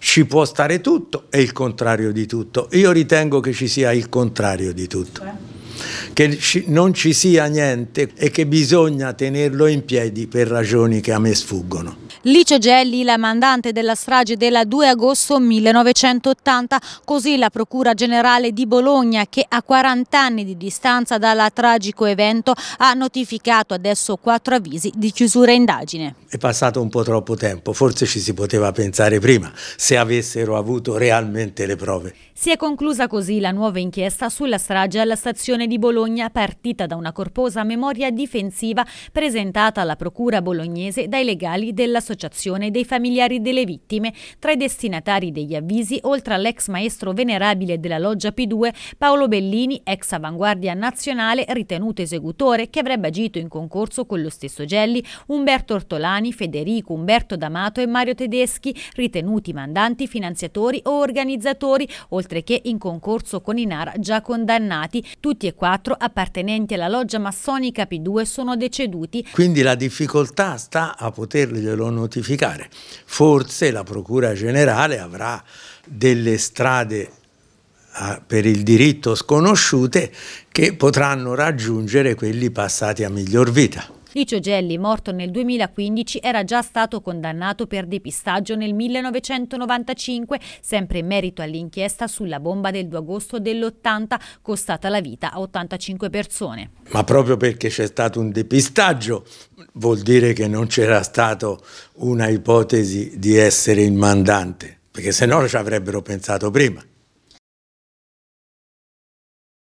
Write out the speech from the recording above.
ci può stare tutto e il contrario di tutto. Io ritengo che ci sia il contrario di tutto, che non ci sia niente e che bisogna tenerlo in piedi per ragioni che a me sfuggono. Lice Gelli, la mandante della strage della 2 agosto 1980, così la Procura Generale di Bologna che a 40 anni di distanza dal tragico evento ha notificato adesso quattro avvisi di chiusura indagine. È passato un po' troppo tempo, forse ci si poteva pensare prima se avessero avuto realmente le prove. Si è conclusa così la nuova inchiesta sulla strage alla stazione di Bologna partita da una corposa memoria difensiva presentata alla Procura bolognese dai legali della società dell'Associazione dei familiari delle vittime. Tra i destinatari degli avvisi, oltre all'ex maestro venerabile della loggia P2, Paolo Bellini, ex avanguardia nazionale, ritenuto esecutore, che avrebbe agito in concorso con lo stesso Gelli, Umberto Ortolani, Federico Umberto D'Amato e Mario Tedeschi, ritenuti mandanti, finanziatori o organizzatori, oltre che in concorso con i Inara già condannati. Tutti e quattro appartenenti alla loggia massonica P2 sono deceduti. Quindi la difficoltà sta a poterglielo notificare. Forse la Procura Generale avrà delle strade ah, per il diritto sconosciute che potranno raggiungere quelli passati a miglior vita. Licio Gelli, morto nel 2015, era già stato condannato per depistaggio nel 1995, sempre in merito all'inchiesta sulla bomba del 2 agosto dell'80, costata la vita a 85 persone. Ma proprio perché c'è stato un depistaggio vuol dire che non c'era stata una ipotesi di essere il mandante, perché se no ci avrebbero pensato prima.